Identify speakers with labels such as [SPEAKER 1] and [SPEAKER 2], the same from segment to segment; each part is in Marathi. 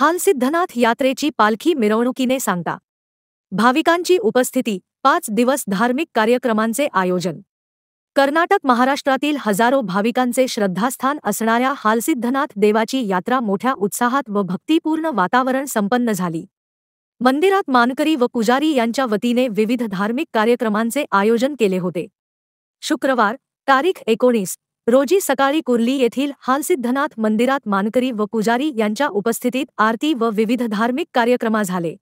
[SPEAKER 1] हालसिद्धनाथ यात्रेची पालखी मिरवणुकीने सांगता भाविकांची उपस्थिती पाच दिवस धार्मिक कार्यक्रमांचे आयोजन कर्नाटक महाराष्ट्रातील हजारो भाविकांचे श्रद्धास्थान असणाऱ्या हालसिद्धनाथ देवाची यात्रा मोठ्या उत्साहात व भक्तीपूर्ण वातावरण संपन्न झाली मंदिरात मानकरी व पुजारी यांच्या वतीने विविध धार्मिक कार्यक्रमांचे आयोजन केले होते शुक्रवार तारीख एकोणीस रोजी सकाळी कुर्ली येथील हालसिद्धनाथ मंदिरात मानकरी व पुजारी यांच्या उपस्थितीत आरती व विविध धार्मिक कार्यक्रमा झाले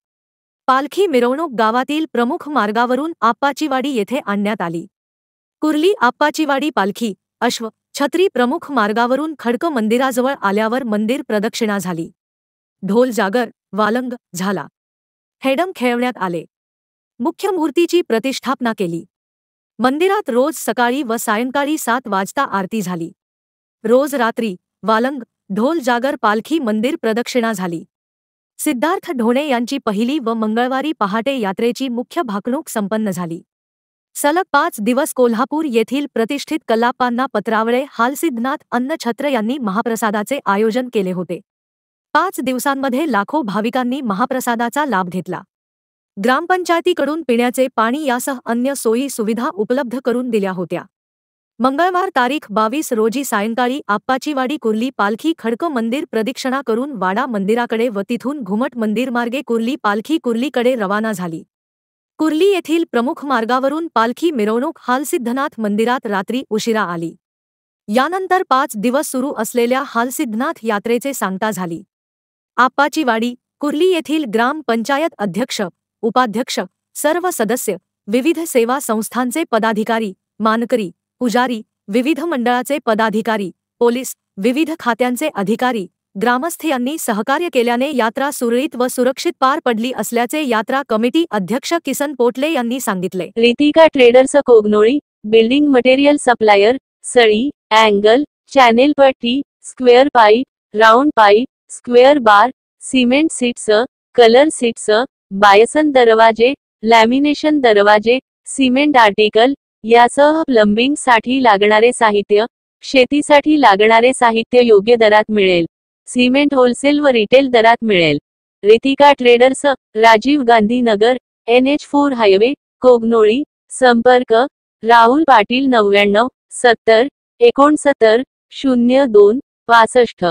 [SPEAKER 1] पालखी मिरवणूक गावातील प्रमुख मार्गावरून आप्पाचीवाडी येथे आणण्यात आली कुर्ली आप्पाचीवाडी पालखी अश्व छत्री प्रमुख मार्गावरून खडक मंदिराजवळ आल्यावर मंदिर प्रदक्षिणा झाली ढोल जागर वालंग झाला हेडम खेळवण्यात आले मुख्य मूर्तीची प्रतिष्ठापना केली मंदिरात रोज सकाळी व सायंकाळी सात वाजता आरती झाली रोज रात्री वालंग ढोल जागर पालखी मंदिर प्रदक्षिणा झाली सिद्धार्थ ढोणे यांची पहिली व मंगळवारी पहाटे यात्रेची मुख्य भाकणूक संपन्न झाली सलग पाच दिवस कोल्हापूर येथील प्रतिष्ठित कलापांना पत्रावळे हालसिद्धनाथ अन्नछत्र यांनी महाप्रसादाचे आयोजन केले होते पाच दिवसांमध्ये लाखो भाविकांनी महाप्रसादाचा लाभ घेतला ग्रामपंचायतीकडून पिण्याचे पाणी यासह अन्य सोयी सुविधा उपलब्ध करून दिल्या होत्या मंगळवार तारीख बावीस रोजी सायंकाळी आप्पाचीवाडी कुर्ली पालखी खडक मंदिर प्रदक्षिणा करून वाडा मंदिराकडे व तिथून घुमट मंदिरमार्गे कुर्ली पालखी कुर्लीकडे रवाना झाली कुर्ली येथील प्रमुख मार्गावरून पालखी मिरवणूक हालसिद्धनाथ मंदिरात रात्री उशिरा आली यानंतर पाच दिवस सुरू असलेल्या हालसिद्धनाथ यात्रेचे सांगता झाली आप्पाचीवाडी कुर्ली येथील ग्रामपंचायत अध्यक्ष उपाध्यक्ष सर्व सदस्य विविध सेवा संस्थांचे पदाधिकारी मानकरी पुजारी विविध मंडळाचे पदाधिकारी पोलीस विविध खात्यांचे अधिकारी ग्रामस्थ यांनी सहकार्य केल्याने यात्रा सुरळीत व सुरक्षित पार पडली असल्याचे यात्रा कमिटी अध्यक्ष किसन पोटले यांनी सांगितले Ritika traders Kognoli
[SPEAKER 2] building material supplier सळी अँगल चॅनेल पट्टी square pipe round pipe square bar cement sheets colour sheets bison दरवाजे लॅमिनेशन दरवाजे सिमेंट आर्टिकल यासह प्लंबिंग साठी लागणारे साहित्य शेतीसाठी लागणारे साहित्य योग्य दरात मिळेल सिमेंट होलसेल व रिटेल दरात मिळेल Ritika traders Rajiv Gandhi Nagar N H four highway Kognoli संपर्क राहुल पाटील नव्याण्णव सत्तर एकोणसत्तर शून्य दोन पासष्ट